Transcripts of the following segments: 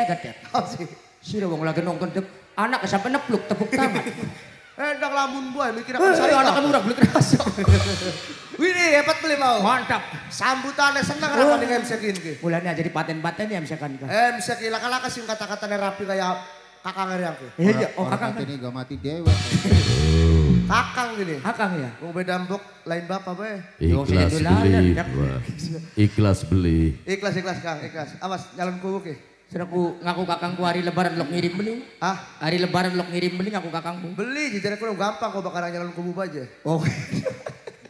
ya gadet. Oh, sih. Sira wong lagi nonton kendep, anak sampai nepluk tepuk tangan. Eh, ndak lamun buah mikir apa eh, saya. Anak kamu udah beli keras. Wih, hebat beli mau. Mantap. Sambutannya seneng rapat dengan oh. MC Kin ki. jadi paten-paten ya MC Kan. MC Kin laka-laka sih kata-katanya rapi kayak kakang yang iya eh, Iya, oh kakang. Kan? Ini gak mati dewa. Kakang gini. Kakang ya. mau beda mbok lain bapak be. Ikhlas beli. Ikhlas beli. Ikhlas ikhlas Kang, ikhlas. Awas jalan kubuk ya. Seraku ngaku kakangku hari lebaran lo ngirim beli Ah, hari lebaran lo ngirim beli ngaku kakangku. Beli jadi aku gampang kok bakal nyalon kubu aja. Oh.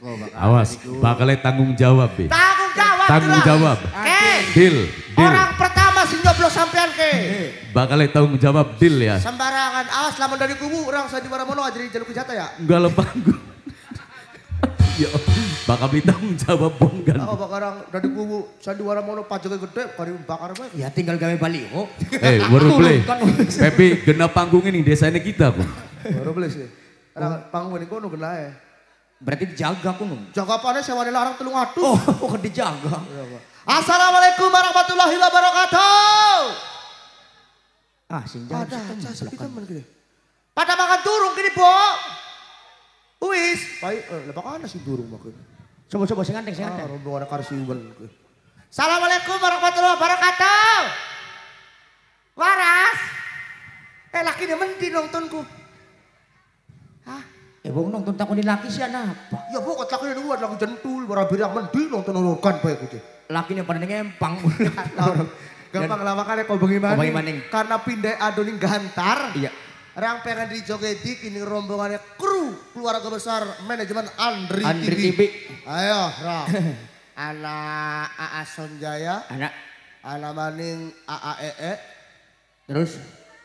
oh bakal Awas, bakalnya tanggung jawab, Bi. Tanggung jawab. Tanggung jawab. Eh, deal, deal. Orang pertama sing nyoblos sampean ke. Bakalnya tanggung jawab deal ya. Sembarangan. Awas lamun dari kubu orang saya di mana-mana jadi jalur kejata ya. Enggak lempang. ya bakal beli jawab bom kan. Oh, bakarang dari kubu sandiwara mono pajaknya gede kari bakar apa? Ya tinggal gawe Oh. Eh, baru beli. Kan Pepi gena panggung ini ini kita kok. Baru beli sih. Nah, panggung ini kono gena ya. Berarti dijaga kono. Jaga pane sewa dilarang larang telung atuh. Oh, kok dijaga. Iya, Assalamualaikum warahmatullahi wabarakatuh. Ah, sinjang. Ada, Kita teman Pada makan turun kini Bo. Uis. Baik, eh, lepak sih durung makin. Coba-coba sing anteng, sing anteng. Ah, rombongan karsiwen. Assalamualaikum warahmatullahi wabarakatuh. Waras. Eh laki dia mendi nontonku. Hah? Eh bong nonton takoni laki sih apa? Ya bong kok takoni luar laki jentul, barabirang mendi nonton nonton bae Laki Lakine pada ngempang. Gampang lama kali kau bagaimana maning. Karena pindah adoning gantar. Iya. Rang pengen di Jogedi kini rombongannya kru keluarga besar manajemen Andri, Andri TV. TV. Ayo Rang. anak AA Sonjaya. Anak. Anak maning AAEE. E. Terus.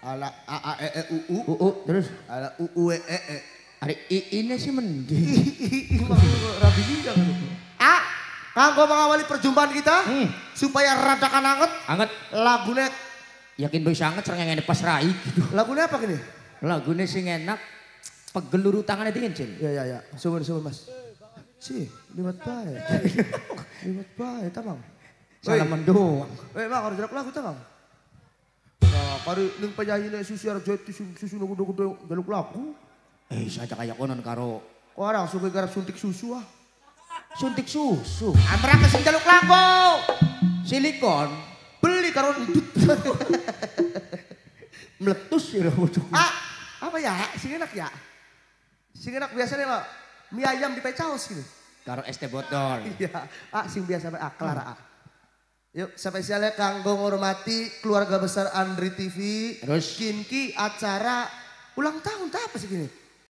Anak AAEE UU. UU terus. Anak UUEE. -E. e, e. I ini sih mending. Rabi bidang lu. A kanggo mengawali perjumpaan kita hmm. supaya radakan anget. Anget. Lagunya Yakin bisa anget serangnya yang ini pas raih gitu. Lagunya apa gini? Lagu ini sing enak pegeluru tangannya dingin, Cil. Iya, iya, iya. Sumur, sumur, Mas. Si, liwat baik. liwat baik. tamang. Salaman mendoang. Eh, Bang, harus lagu tamang. Nah, kari ini penyanyi ini susi arep jati susu lagu dokudu jaluk lagu. Eh, saja kayak konon karo. Kok orang suka garap suntik susu ah. Suntik susu. Amrak kesin jaluk lagu. Silikon. Beli karo dudut. Meletus ya rambut. Ah, apa ya? enak ya? enak biasanya lo mie ayam di pecaus gitu. Karo es teh botol. Iya. Ah, sing biasa ah, Clara ah. Yuk, spesialnya kanggo ngormati keluarga besar Andri TV. Terus? Kinki acara ulang tahun tak apa sih gini?